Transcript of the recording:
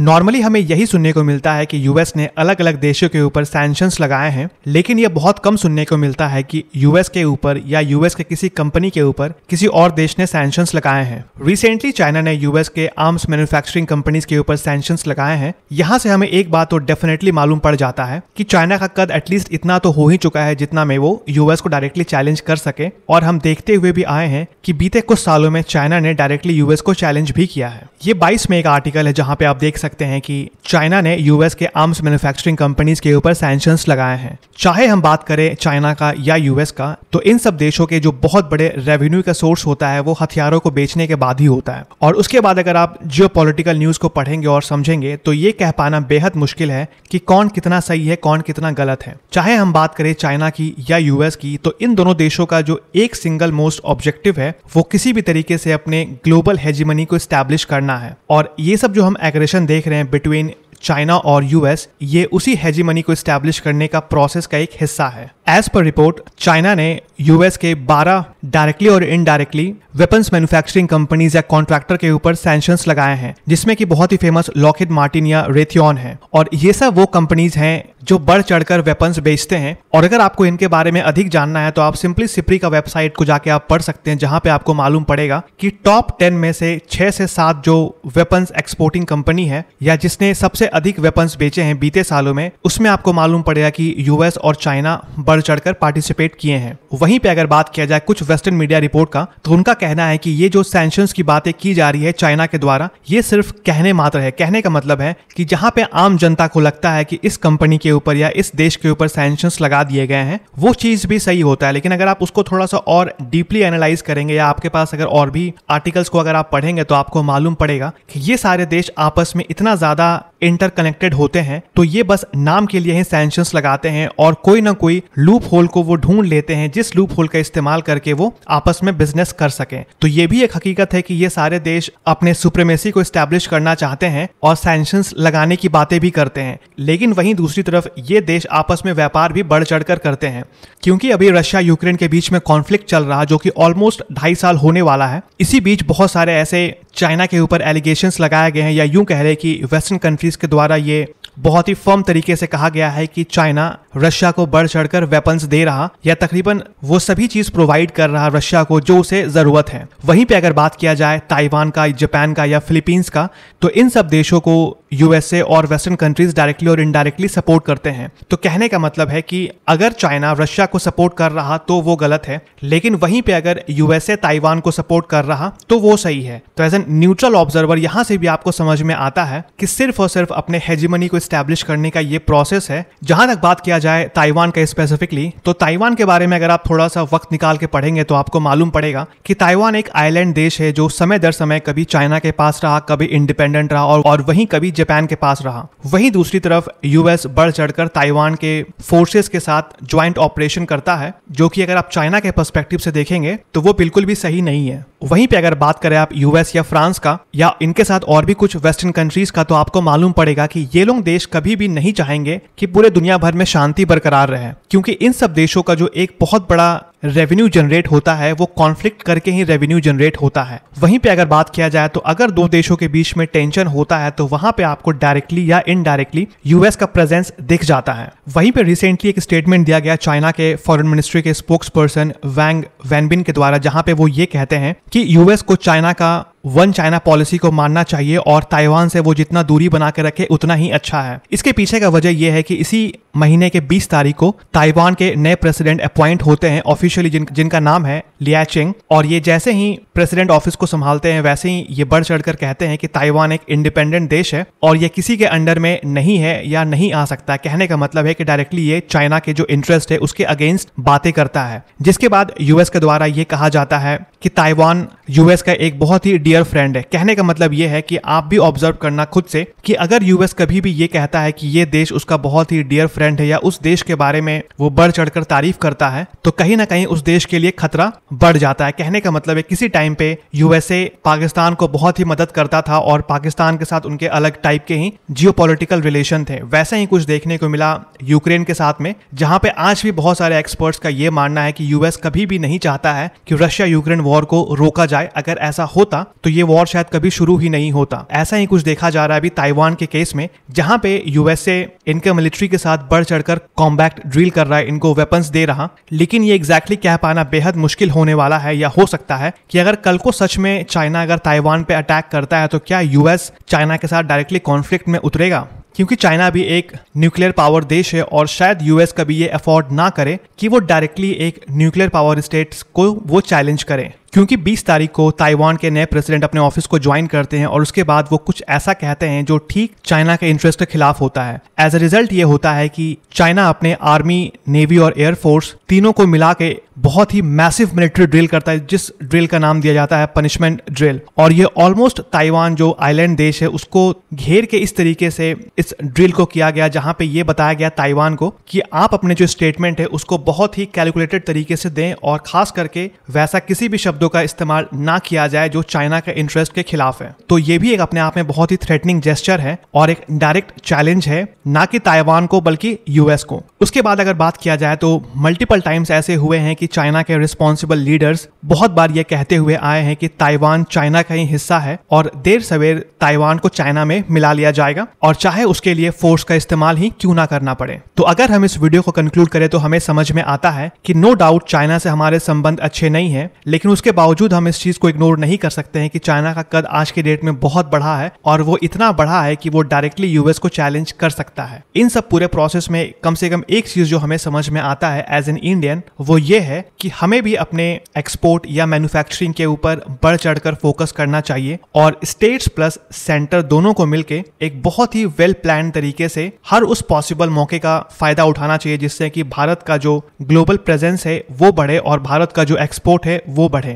normally हमें यही सुनने को मिलता है कि यूएस ने अलग अलग देशों के ऊपर सैंक्शंस लगाए हैं लेकिन यह बहुत कम सुनने को मिलता है कि यूएस के ऊपर या यूएस के किसी कंपनी के ऊपर किसी और देश ने सैंक्शंस लगाए हैं रिसेंटली चाइना ने यूएस के आर्म्स मैन्युफैक्चरिंग कंपनीज के ऊपर सैंक्शंस लगाए हैं यहाँ से हमें एक बात तो डेफिनेटली मालूम पड़ जाता है कि चाइना का कद एटलीस्ट इतना तो हो ही चुका है जितना में वो यूएस को डायरेक्टली चैलेंज कर सके और हम देखते हुए भी आए हैं कि बीते कुछ सालों में चाइना ने डायरेक्टली यूएस को चैलेंज भी किया है ये बाईस में एक आर्टिकल है जहाँ पे आप देख सकते सकते हैं कि चाइना ने यूएस के आर्म्स मैन्युफैक्चरिंग कंपनीज के ऊपर सैंक्शंस लगाए हैं चाहे हम बात करें चाइना का या यूएस का तो इन सब देशों के जो बहुत बड़े रेवेन्यू का सोर्स होता है वो हथियारों को बेचने के बाद ही होता है और उसके बाद अगर आप जियो न्यूज़ को पढ़ेंगे और समझेंगे तो ये कह पाना बेहद मुश्किल है कि कौन कितना सही है कौन कितना गलत है चाहे हम बात करें चाइना की या यूएस की तो इन दोनों देशों का जो एक सिंगल मोस्ट ऑब्जेक्टिव है वो किसी भी तरीके से अपने ग्लोबल हेजिमनी को स्टैब्लिश करना है और ये सब जो हम एग्रेशन देख देख रहे हैं बिटवीन चाइना और यूएस ये उसी हेजीमनी को इस्टेब्लिश करने का प्रोसेस का एक हिस्सा है एज पर रिपोर्ट चाइना ने यूएस के 12 डायरेक्टली और इनडायरेक्टली वेपन्स मैन्युफैक्चरिंग कंपनीज या कॉन्ट्रैक्टर के ऊपर सैंक्शंस लगाए हैं जिसमें कि बहुत ही फेमस लॉकेट मार्टिन या रेथियन है और ये सब वो कंपनीज हैं जो बढ़ चढ़कर वेपन्स बेचते हैं और अगर आपको इनके बारे में अधिक जानना है तो आप सिंपली सिप्री का वेबसाइट को जाके आप पढ़ सकते हैं जहां पे आपको मालूम पड़ेगा कि टॉप टेन में से छह से सात जो वेपन्स एक्सपोर्टिंग कंपनी है या जिसने सबसे अधिक वेपन्स बेचे हैं बीते सालों में उसमें आपको मालूम पड़ेगा कि यूएस और चाइना बढ़ बढ़ चढ़कर पार्टिसिपेट किए हैं वहीं पे अगर बात किया जाए कुछ वेस्टर्न मीडिया रिपोर्ट का तो उनका कहना है कि ये जो सैंक्शन की बातें की जा रही है चाइना के द्वारा ये सिर्फ कहने मात्र है कहने का मतलब है कि जहाँ पे आम जनता को लगता है कि इस कंपनी के ऊपर या इस देश के ऊपर सैंक्शन लगा दिए गए हैं वो चीज भी सही होता है लेकिन अगर आप उसको थोड़ा सा और डीपली एनालाइज करेंगे या आपके पास अगर और भी आर्टिकल्स को अगर आप पढ़ेंगे तो आपको मालूम पड़ेगा कि ये सारे देश आपस में इतना ज्यादा इंटरकनेक्टेड होते हैं तो ये बस नाम के लिए ही सैंक्शंस लगाते हैं और कोई ना कोई लूप होल को वो ढूंढ लेते हैं जिस लूप होल का इस्तेमाल करके वो आपस में बिजनेस कर सकें तो ये भी एक हकीकत है कि ये सारे देश अपने सुप्रेमेसी को स्टैब्लिश करना चाहते हैं और सैंक्शंस लगाने की बातें भी करते हैं लेकिन वहीं दूसरी तरफ ये देश आपस में व्यापार भी बढ़ चढ़ कर करते हैं क्योंकि अभी रशिया यूक्रेन के बीच में कॉन्फ्लिक्ट चल रहा जो कि ऑलमोस्ट ढाई साल होने वाला है इसी बीच बहुत सारे ऐसे चाइना के ऊपर एलिगेशन लगाए गए हैं या यूं कह रहे कि वेस्टर्न कंट्री कंट्रीज के द्वारा ये बहुत ही फर्म तरीके से कहा गया है कि चाइना रशिया को बढ़ चढ़कर वेपन्स दे रहा या तकरीबन वो सभी चीज प्रोवाइड कर रहा रशिया को जो उसे जरूरत है वहीं पे अगर बात किया जाए ताइवान का जापान का या फिलीपींस का तो इन सब देशों को यूएसए और वेस्टर्न कंट्रीज डायरेक्टली और इनडायरेक्टली सपोर्ट करते हैं तो कहने का मतलब है कि अगर चाइना रशिया को सपोर्ट कर रहा तो वो गलत है लेकिन वहीं पे अगर यूएसए ताइवान को सपोर्ट कर रहा तो वो सही है तो एज ए न्यूट्रल ऑब्जर्वर यहाँ से भी आपको समझ में आता है कि सिर्फ और सिर्फ अपने हेजिमनी को स्टैब्लिश करने का ये प्रोसेस है जहां तक बात किया जाए ताइवान का स्पेसिफिकली तो ताइवान के बारे में अगर आप थोड़ा सा वक्त निकाल के पढ़ेंगे तो आपको मालूम पड़ेगा कि ताइवान एक आइलैंड देश है जो समय दर समय कभी चाइना के पास रहा कभी इंडिपेंडेंट रहा और वहीं कभी जापान के पास रहा वहीं दूसरी तरफ यूएस बढ़ चढ़कर ताइवान के फोर्सेस के साथ ज्वाइंट ऑपरेशन करता है जो कि अगर आप चाइना के पर्सपेक्टिव से देखेंगे तो वो बिल्कुल भी सही नहीं है वहीं पे अगर बात करें आप यूएस या फ्रांस का या इनके साथ और भी कुछ वेस्टर्न कंट्रीज का तो आपको मालूम पड़ेगा कि ये लोग देश कभी भी नहीं चाहेंगे कि पूरे दुनिया भर में शांति बरकरार रहे क्योंकि इन सब देशों का जो एक बहुत बड़ा रेवेन्यू जनरेट होता है वो कॉन्फ्लिक्ट करके ही रेवेन्यू जनरेट होता है वहीं पे अगर बात किया जाए तो अगर दो देशों के बीच में टेंशन होता है तो वहां पे आपको डायरेक्टली या इनडायरेक्टली यूएस का प्रेजेंस दिख जाता है वहीं पे रिसेंटली एक स्टेटमेंट दिया गया चाइना के फॉरेन मिनिस्ट्री के स्पोक्स पर्सन वैंग वैनबिन के द्वारा जहां पे वो ये कहते हैं कि यूएस को चाइना का वन चाइना पॉलिसी को मानना चाहिए और ताइवान से वो जितना दूरी बना के रखे उतना ही अच्छा है इसके पीछे का वजह यह है कि इसी महीने के 20 तारीख को ताइवान के नए प्रेसिडेंट अपॉइंट होते हैं ऑफिशियली जिन, जिनका नाम है लिया चिंग और ये जैसे ही प्रेसिडेंट ऑफिस को संभालते हैं वैसे ही ये बढ़ चढ़कर कहते हैं कि ताइवान एक इंडिपेंडेंट देश है और ये किसी के अंडर में नहीं है या नहीं आ सकता कहने का मतलब है कि डायरेक्टली ये चाइना के जो इंटरेस्ट है उसके अगेंस्ट बातें करता है जिसके बाद यूएस के द्वारा ये कहा जाता है कि ताइवान यूएस का एक बहुत ही डियर फ्रेंड है कहने का मतलब यह है कि आप भी ऑब्जर्व करना खुद से कि अगर यूएस कभी भी ये कहता है कि ये देश उसका बहुत ही डियर फ्रेंड है या उस देश के बारे में वो बढ़ चढ़कर तारीफ करता है तो कहीं ना कहीं उस देश के लिए खतरा बढ़ जाता है कहने का मतलब है किसी टाइम पे यूएसए पाकिस्तान को बहुत ही मदद करता था और पाकिस्तान के साथ उनके अलग टाइप के ही जियो रिलेशन थे वैसा ही कुछ देखने को मिला यूक्रेन के साथ में जहां पे आज भी बहुत सारे एक्सपर्ट्स का ये मानना है कि यूएस कभी भी नहीं चाहता है कि रशिया यूक्रेन वॉर वॉर को रोका जाए अगर ऐसा होता तो ये वॉर शायद कभी शुरू ही नहीं होता ऐसा ही कुछ देखा जा रहा है अभी ताइवान के केस में जहाँ पे यूएसए इनके मिलिट्री के साथ बढ़ चढ़कर कॉम्बैक्ट ड्रिल कर रहा है इनको वेपन्स दे रहा लेकिन ये एग्जैक्टली exactly कह पाना बेहद मुश्किल होने वाला है या हो सकता है कि अगर कल को सच में चाइना अगर ताइवान पे अटैक करता है तो क्या यूएस चाइना के साथ डायरेक्टली कॉन्फ्लिक्ट में उतरेगा क्योंकि चाइना भी एक न्यूक्लियर पावर देश है और शायद यूएस कभी ये अफोर्ड ना करे कि वो डायरेक्टली एक न्यूक्लियर पावर स्टेट्स को वो चैलेंज करें क्योंकि 20 तारीख को ताइवान के नए प्रेसिडेंट अपने ऑफिस को ज्वाइन करते हैं और उसके बाद वो कुछ ऐसा कहते हैं जो ठीक चाइना के इंटरेस्ट के खिलाफ होता है एज ए रिजल्ट ये होता है कि चाइना अपने आर्मी नेवी और एयरफोर्स तीनों को मिला के बहुत ही मैसिव मिलिट्री ड्रिल करता है जिस ड्रिल का नाम दिया जाता है पनिशमेंट ड्रिल और ये ऑलमोस्ट ताइवान जो आइलैंड देश है उसको घेर के इस तरीके से इस ड्रिल को किया गया जहां पे ये बताया गया ताइवान को कि आप अपने जो स्टेटमेंट है उसको बहुत ही कैलकुलेटेड तरीके से दें और खास करके वैसा किसी भी शब्दों शब्दों का इस्तेमाल ना किया जाए जो चाइना के इंटरेस्ट के खिलाफ है तो ये भी एक अपने आप में बहुत ही थ्रेटनिंग जेस्चर है और एक डायरेक्ट चैलेंज है ना कि ताइवान को बल्कि यूएस को उसके बाद अगर बात किया जाए तो मल्टीपल टाइम्स ऐसे हुए हैं कि चाइना के रिस्पॉन्सिबल लीडर्स बहुत बार ये कहते हुए आए हैं कि ताइवान चाइना का ही हिस्सा है और देर सवेर ताइवान को चाइना में मिला लिया जाएगा और चाहे उसके लिए फोर्स का इस्तेमाल ही क्यों ना करना पड़े तो अगर हम इस वीडियो को कंक्लूड करें तो हमें समझ में आता है कि नो डाउट चाइना से हमारे संबंध अच्छे नहीं है लेकिन उसके उसके बावजूद हम इस चीज को इग्नोर नहीं कर सकते हैं कि चाइना का कद आज के डेट में बहुत बढ़ा है और वो इतना बढ़ा है कि वो डायरेक्टली यूएस को चैलेंज कर सकता है इन सब पूरे प्रोसेस में कम से कम एक चीज जो हमें समझ में आता है एज एन इंडियन वो ये है कि हमें भी अपने एक्सपोर्ट या मैन्युफैक्चरिंग के ऊपर बढ़ चढ़कर फोकस करना चाहिए और स्टेट्स प्लस सेंटर दोनों को मिलकर एक बहुत ही वेल प्लान तरीके से हर उस पॉसिबल मौके का फायदा उठाना चाहिए जिससे कि भारत का जो ग्लोबल प्रेजेंस है वो बढ़े और भारत का जो एक्सपोर्ट है वो बढ़े